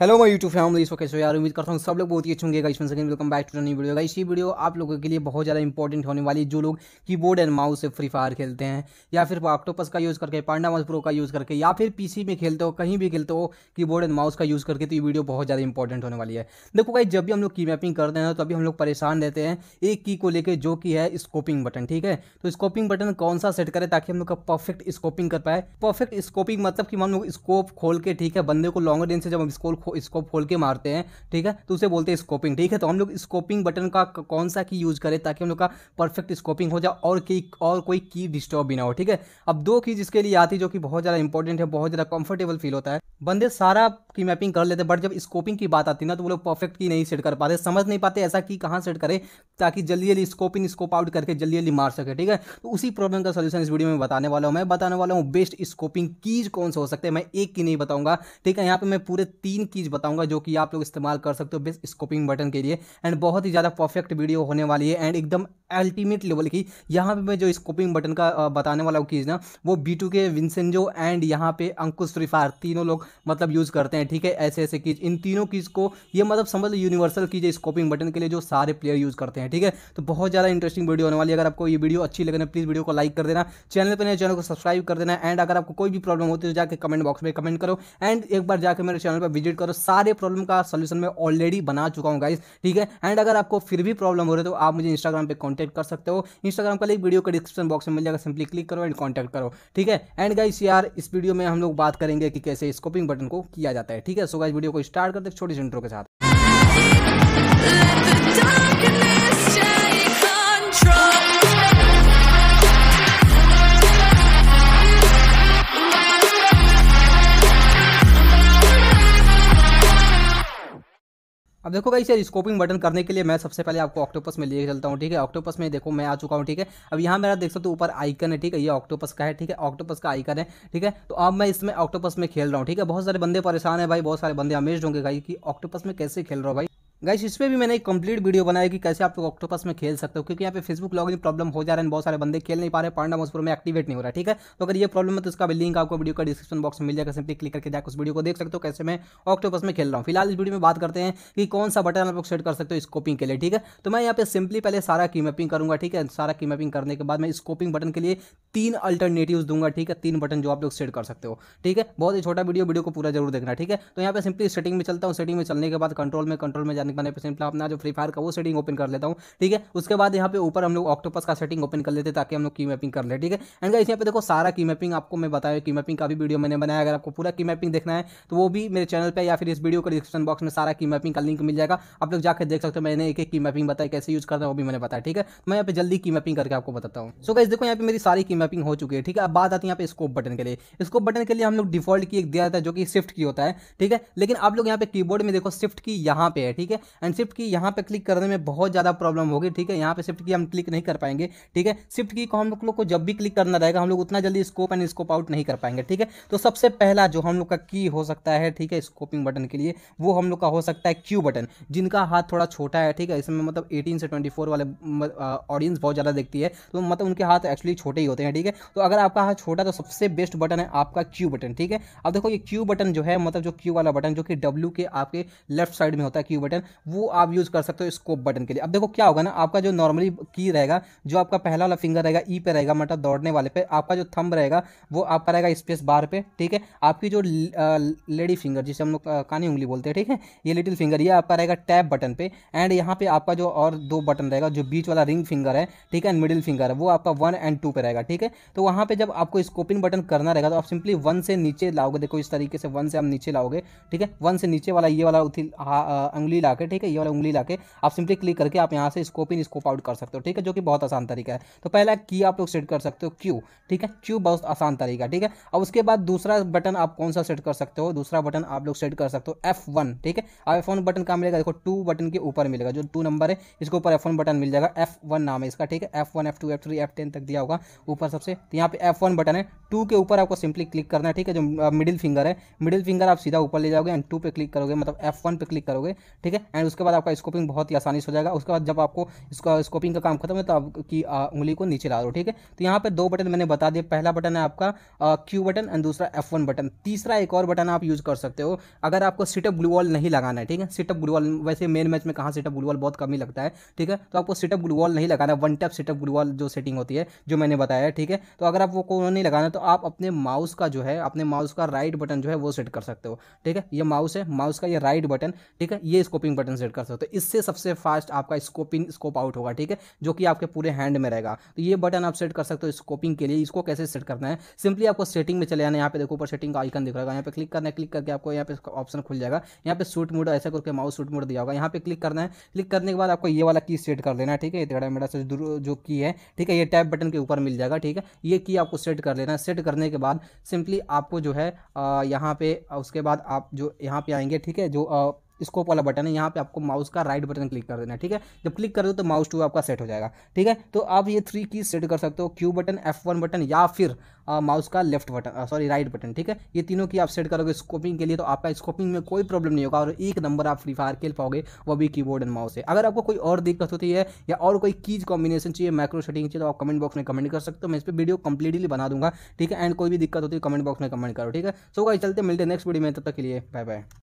hello मैं YouTube family इसको कैसे हो यार उम्मीद करता हूँ सब लोग बहुत ही अच्छे होंगे guys one second welcome back to नई वीडियो गाइस ये वीडियो आप लोगों के लिए बहुत ज़्यादा इंपॉर्टेंट होने वाली जो लोग कीबोर्ड एंड माउस से फ्री फायर खेलते हैं या फिर ऑक्टोपस का यूज़ करके पांडा माउस प्रो का यूज़ करके या फिर पीसी में खेलते हो कहीं भी खेलते हो कीबोर्ड एंड माउस का यूज़ करके तो ये वीडियो बहुत ज़्यादा इंपॉर्टेंट होने वाली है देखो भाई जब भी हम लोग की मैपिंग करते हैं तो अभी हम लोग परेशान रहते हैं एक की को लेकर जो की है स्कोपिंग बटन ठीक है तो स्कोपिंग बटन कौन सा सेट करें ताकि हम लोग का परफेक्ट स्कोपिंग कर पाए परफेक्ट स्कोपिंग मतलब कि हम लोग स्कोप खोल के ठीक है बंदे को लॉन्गर रेंज से जब हम स्कोल स्कोप खोल के मारते हैं ठीक है तो उसे बोलते हैं स्कोपिंग ठीक है तो हम लोग स्कोपिंग बटन का कौन सा की यूज़ करें ताकि हम लोग का परफेक्ट स्कोपिंग हो जाए और की और कोई की डिस्टर्ब भी ना हो ठीक है अब दो की जिसके लिए आती जो कि बहुत ज़्यादा इंपॉर्टेंट है बहुत ज़्यादा कंफर्टेबल फील होता है बंदे सारा की मैपिंग कर लेते हैं बट जब स्कोपिंग की बात आती है ना तो वो लोग परफेक्ट की नहीं सेट कर पाते समझ नहीं पाते ऐसा की कहाँ सेट करें ताकि जल्दी जल्दी स्कोपिंग स्कोप आउट करके जल्दी जल्दी मार सके ठीक है तो उसी प्रॉब्लम का सोल्यूशन इस वीडियो में बताने वाला हूँ मैं बताने वाला हूँ बेस्ट स्कोपिंग कीज कौन से हो सकते हैं मैं एक की नहीं बताऊंगा ठीक है यहाँ पे मैं पूरे तीन की कीज बताऊंगा जो कि आप लोग इस्तेमाल कर सकते हो बेस स्कोपिंग बटन के लिए एंड बहुत ही ज़्यादा परफेक्ट वीडियो होने वाली है एंड एकदम अल्टीमेट लेवल की यहाँ पे मैं जो स्कोपिंग बटन का बताने वाला हूँ कीज ना वो B two K Vincenzo and यहाँ पे अंकुश रिफार तीनों लोग मतलब यूज़ करते हैं ठीक है ऐसे ऐसे कीज इन तीनों कीज को ये मतलब समझ लो यूनिवर्सल कीज है स्कोपिंग बटन के लिए जो सारे प्लेयर यूज़ करते हैं ठीक है तो बहुत ज़्यादा इंटरेस्टिंग वीडियो होने वाली है अगर आपको ये वीडियो अच्छी लगे ना प्लीज़ वीडियो को लाइक कर देना चैनल पर नए चैनल को सब्सक्राइब कर देना एंड अगर आपको कोई भी प्रॉब्लम होती है तो जाकर कमेंट बॉक्स में कमेंट करो एंड एक बार जाकर मेरे चैनल पर विजिट और सारे प्रॉब्लम का सोल्यूशन मैं ऑलरेडी बना चुका हूँ गाइज ठीक है एंड अगर आपको फिर भी प्रॉब्लम हो रही है तो आप मुझे इंस्टाग्राम पर कॉन्टैक्ट कर सकते हो इंस्टाग्राम का लिंक वीडियो का डिस्क्रिप्शन बॉक्स में मिल जाएगा सिंपली क्लिक करो एंड कॉन्टैक्ट करो ठीक है एंड गाइस यार इस वीडियो में हम लोग बात करेंगे कि कैसे स्कोपिंग बटन को किया जाता है ठीक है सो गाइस वीडियो को स्टार्ट करते छोटी सेंटरों के साथ अब देखो भाई सर स्कोपिंग बटन करने के लिए मैं सबसे पहले आपको ऑक्टोपस में ले चलता हूँ ठीक है ऑक्टोपस में देखो मैं आ चुका हूँ ठीक है अब यहाँ मेरा देख सकते हो ऊपर आइकन है ठीक है ये ऑक्टोपस का है ठीक है ऑक्टोपस का आइकन है ठीक है तो अब मैं इसमें ऑक्टोपस में खेल रहा हूँ ठीक है बहुत सारे बंदे परेशान है भाई बहुत सारे बंदे अमेज होंगे भाई कि ऑक्टोपस में कैसे खेल रहा हूँ भाई गाइस इस पर भी मैंने एक कंप्लीट वीडियो बनाया कि कैसे आप लोग ऑक्टोपस में खेल सकते हो क्योंकि यहाँ पे फेसबुक लॉगिन प्रॉब्लम हो जा रहा है बहुत सारे बंदे खेल नहीं पा रहे पांडा मोसपुर में एक्टिवेट नहीं हो रहा ठीक है तो अगर ये प्रॉब्लम है तो इसका लिंक आपको वीडियो का डिस्क्रिप्शन बॉक्स में मिल जाएगा सिंपली क्लिक करके जाकर उस वीडियो को देख सकते हो कैसे मैं ऑक्टोपस में खेल रहा हूँ फिलहाल इस वीडियो में बात करते हैं कि कौन सा बटन आप लोग सेट कर सकते हो स्कोपिंग के लिए ठीक है तो मैं यहाँ पे सिंपली पहले सारा की मैपिंग करूँगा ठीक है सारा की मैपिंग करने के बाद मैं स्कोपिंग बटन के लिए तीन अल्टरनेटिव दूंगा ठीक है तीन बटन जो आप लोग सेट कर सकते हो ठीक है बहुत ही छोटा वीडियो वीडियो को पूरा जरूर देखना ठीक है तो यहाँ पे सिंपली सेटिंग में चलता हूँ सेटिंग में चलने के बाद कंट्रोल में कंट्रोल में निन्यानवे परसेंट सिंपल अपना जो फ्री फायर का वो सेटिंग ओपन कर लेता हूँ ठीक है उसके बाद यहाँ पे ऊपर हम लोग ऑक्टोपस का सेटिंग ओपन कर लेते ताकि हम लोग की मैपिंग कर ले ठीक है एंड गाइस यहाँ पे देखो सारा की मैपिंग आपको मैं बताया की मैपिंग का भी वीडियो मैंने बनाया अगर आपको पूरा की मैपिंग देखना है तो वो भी मेरे चैनल पर या फिर इस वीडियो को डिस्क्रिप्शन बॉक्स में सारा की मैपिंग का लिंक मिल जाएगा आप लोग जाकर देख सकते हो मैंने एक एक की मैपिंग बताया कैसे यूज करना है वो भी मैंने बताया ठीक है तो मैं यहाँ पे जल्दी की मैपिंग करके आपको बताता हूँ सो गाइस देखो यहाँ पे मेरी सारी की मैपिंग हो चुकी है ठीक है अब बात आती है यहाँ पे स्कोप बटन के लिए स्कोप बटन के लिए हम लोग डिफॉल्ट की एक दिया था जो कि शिफ्ट की होता है ठीक है लेकिन आप लोग यहाँ पे कीबोर्ड में देखो शिफ्ट की यहाँ पे है ठीक है है एंड शिफ्ट की यहाँ पर क्लिक करने में बहुत ज़्यादा प्रॉब्लम होगी ठीक है यहाँ पर शिफ्ट की हम क्लिक नहीं कर पाएंगे ठीक है शिफ्ट की को हम लोग को जब भी क्लिक करना रहेगा हम लोग उतना जल्दी स्कोप एंड स्कोप आउट नहीं कर पाएंगे ठीक है तो सबसे पहला जो हम लोग का की हो सकता है ठीक है स्कोपिंग बटन के लिए वो हम लोग का हो सकता है क्यू बटन जिनका हाथ थोड़ा छोटा है ठीक है इसमें मतलब एटीन से ट्वेंटी वाले ऑडियंस बहुत ज़्यादा देखती है तो मतलब उनके हाथ एक्चुअली छोटे ही होते हैं ठीक है तो अगर आपका हाथ छोटा तो सबसे बेस्ट बटन है आपका क्यू बटन ठीक है अब देखो ये क्यू बटन जो है मतलब जो क्यू वाला बटन जो कि डब्ल्यू के आपके लेफ्ट साइड में होता है क्यू बटन वो आप यूज़ कर सकते हो स्कोप बटन के लिए अब देखो क्या होगा ना आपका जो नॉर्मली की रहेगा जो आपका पहला वाला फिंगर रहेगा ई e पे रहेगा मतलब दौड़ने वाले पे आपका जो थंब रहेगा वो आपका रहेगा स्पेस बार पे ठीक है आपकी जो लेडी फिंगर जिसे हम लोग कानी उंगली बोलते हैं ठीक है ये लिटिल फिंगर ये आपका रहेगा टैप बटन पे एंड यहाँ पे आपका जो और दो बटन रहेगा जो बीच वाला रिंग फिंगर है ठीक है एंड मिडिल फिंगर है वो आपका वन एंड टू पर रहेगा ठीक है तो वहाँ पर जब आपको स्कोपिंग बटन करना रहेगा तो आप सिंपली वन से नीचे लाओगे देखो इस तरीके से वन से आप नीचे लाओगे ठीक है वन से नीचे वाला ये वाला उथी अंगुली ला लाके ठीक है ये वाला उंगली लाके आप सिंपली क्लिक करके आप यहाँ से स्कोप इन स्कोप आउट कर सकते हो ठीक है जो कि बहुत आसान तरीका है तो पहला की आप लोग सेट कर सकते हो क्यू ठीक है क्यू बहुत आसान तरीका ठीक है अब उसके बाद दूसरा बटन आप कौन सा सेट कर सकते हो दूसरा बटन आप लोग सेट कर सकते हो एफ वन ठीक है अब एफ वन बटन कहाँ मिलेगा देखो टू बटन के ऊपर मिलेगा जो टू नंबर है इसके ऊपर एफ वन बटन मिल जाएगा एफ वन नाम है इसका ठीक है F one F two F three F ten तक दिया होगा ऊपर सबसे तो यहाँ पे एफ वन बटन है टू के ऊपर आपको सिंपली क्लिक करना है ठीक है जो मिडिल फिंगर है मिडिल फिंगर आप सीधा ऊपर ले जाओगे एंड टू पे क्लिक करोगे मतलब एफ वन पे क्लिक करोगे ठीक है एंड उसके बाद आपका स्कोपिंग बहुत ही आसानी से हो जाएगा उसके बाद जब आपको इसका स्कोपिंग का काम खत्म है तो आपकी उंगली को नीचे ला दो ठीक है तो यहाँ पर दो बटन मैंने बता दिया पहला बटन है आपका क्यू बटन एंड दूसरा एफ बटन तीसरा एक और बटन आप यूज़ कर सकते हो अगर आपको सिटअप ग्लूवॉल वॉल नहीं लगाना है ठीक है सिटअप ग्लू वॉल वैसे मेन मैच में कहाँ सिटअप ग्लू वॉल बहुत कम ही लगता है ठीक है तो आपको सिटअप ग्लूवॉल वॉल नहीं लगाना one tap setup gloo wall जो सेटिंग होती है जो मैंने बताया है ठीक है तो अगर आप वो को नहीं लगाना तो आप अपने माउस का जो है अपने माउस का राइट बटन जो है वो सेट कर सकते हो ठीक है ये माउस है माउस का ये राइट बटन ठीक है ये स्कोपिंग बटन सेट कर सकते हो तो इससे सबसे फास्ट आपका स्कोपिंग स्कोप आउट होगा ठीक है जो कि आपके पूरे हैंड में रहेगा तो ये बटन आप सेट कर सकते हो स्कोपिंग के लिए इसको कैसे सेट करना है सिंपली आपको सेटिंग में चले जाना यहाँ पे देखो ऊपर सेटिंग का आइकन दिख रहा है यहाँ पे क्लिक करना है क्लिक करके आपको यहाँ पे ऑप्शन खुल जाएगा यहाँ पे सूट मोड ऐसा करके माउस सूट मोड दिया होगा यहाँ पे क्लिक करना है क्लिक करने के बाद आपको ये वाला की सेट कर देना है ठीक है तेरा मेरा से जो की है ठीक है ये टैप बटन के ऊपर मिल जाएगा ठीक है ये की आपको सेट कर लेना है सेट करने के बाद सिंपली आपको जो है यहाँ पे उसके बाद आप जो यहाँ पे आएंगे ठीक है जो स्कोप वाला बटन है यहाँ पे आपको माउस का राइट बटन क्लिक कर देना है ठीक है जब क्लिक कर दो तो माउस टू आपका सेट हो जाएगा ठीक है तो आप ये थ्री की सेट कर सकते हो Q button F one button या फिर माउस का left button sorry right button ठीक है ये तीनों की आप सेट करोगे स्कोपिंग के लिए तो आपका स्कोपिंग में कोई प्रॉब्लम नहीं होगा और एक नंबर आप फ्री फायर खेल पाओगे वो भी की एंड माउस है अगर आपको कोई और दिक्कत होती है या और कोई कीज कॉम्बिनेशन चाहिए माइक्रो सेटिंग चाहिए तो आप कमेंट बॉक्स में कमेंट कर सकते हो मैं इस पर वीडियो कंप्लीटली बना दूंगा ठीक है एंड कोई भी दिक्कत होती है कमेंट बॉक्स में कमेंट करो ठीक है सो गाइस चलते मिलते हैं नेक्स्ट वीडियो में तब तक के लिए बाय बाय